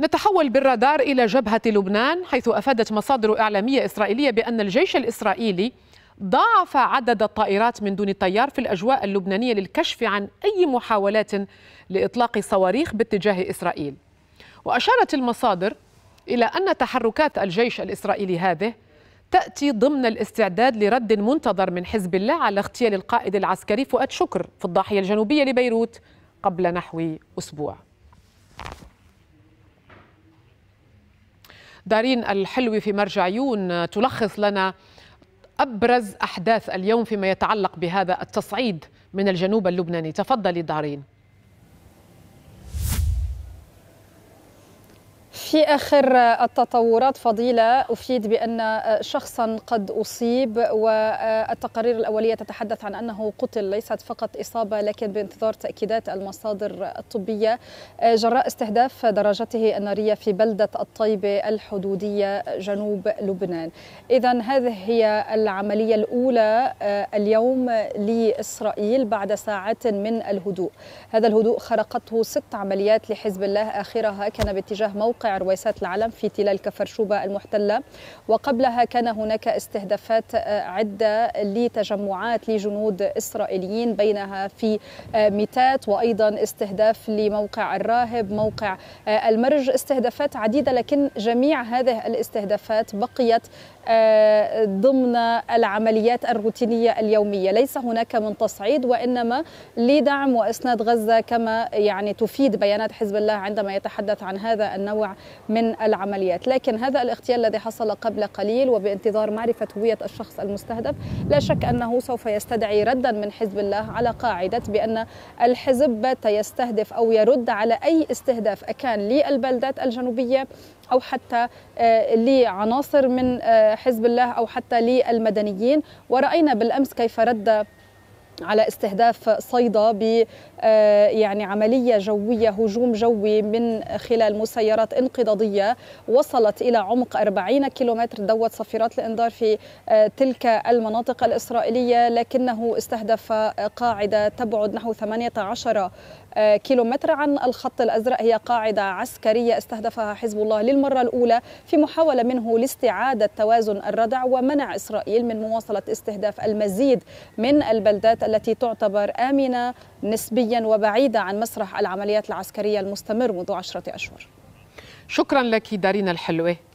نتحول بالرادار إلى جبهة لبنان حيث أفادت مصادر إعلامية إسرائيلية بأن الجيش الإسرائيلي ضاعف عدد الطائرات من دون طيار في الأجواء اللبنانية للكشف عن أي محاولات لإطلاق صواريخ باتجاه إسرائيل وأشارت المصادر إلى أن تحركات الجيش الإسرائيلي هذه تأتي ضمن الاستعداد لرد منتظر من حزب الله على اغتيال القائد العسكري فؤاد شكر في الضاحية الجنوبية لبيروت قبل نحو أسبوع دارين الحلوي في مرجعيون آه، تلخص لنا أبرز أحداث اليوم فيما يتعلق بهذا التصعيد من الجنوب اللبناني تفضلي دارين في آخر التطورات فضيلة أفيد بأن شخصا قد أصيب والتقارير الأولية تتحدث عن أنه قتل ليست فقط إصابة لكن بانتظار تأكيدات المصادر الطبية جراء استهداف دراجته النارية في بلدة الطيبة الحدودية جنوب لبنان إذا هذه هي العملية الأولى آه، اليوم لإسرائيل بعد ساعات من الهدوء هذا الهدوء خرقته ست عمليات لحزب الله آخرها كان باتجاه موقع رويسات العلم في تلال كفر شوبا المحتلة وقبلها كان هناك استهدافات آه، عدة لتجمعات لجنود إسرائيليين بينها في آه، ميتات وأيضا استهداف لموقع الراهب موقع آه، المرج استهدافات عديدة لكن جميع هذه الاستهدافات بقيت ضمن العمليات الروتينية اليومية ليس هناك من تصعيد وإنما لدعم وإسناد غزة كما يعني تفيد بيانات حزب الله عندما يتحدث عن هذا النوع من العمليات لكن هذا الاغتيال الذي حصل قبل قليل وبانتظار معرفة هوية الشخص المستهدف لا شك أنه سوف يستدعي ردا من حزب الله على قاعدة بأن الحزب بات يستهدف أو يرد على أي استهداف أكان للبلدات الجنوبية أو حتى آه، لعناصر من آه، حزب الله أو حتى للمدنيين ورأينا بالأمس كيف رد على استهداف صيدا ب آه، يعني عملية جوية هجوم جوي من خلال مسيرات انقضاضية وصلت إلى عمق 40 كيلومتر دوت صفيرات الإنذار في آه، تلك المناطق الإسرائيلية لكنه استهدف قاعدة تبعد نحو 18 آه، كيلومتر عن الخط الأزرق هي قاعدة عسكرية استهدفها حزب الله للمرة الأولى في محاولة منه لاستعادة توازن الردع ومنع إسرائيل من مواصلة استهداف المزيد من البلدات التي تعتبر آمنة نسبيا وبعيدة عن مسرح العمليات العسكرية المستمر منذ عشرة أشهر شكرا لك دارينا الحلوة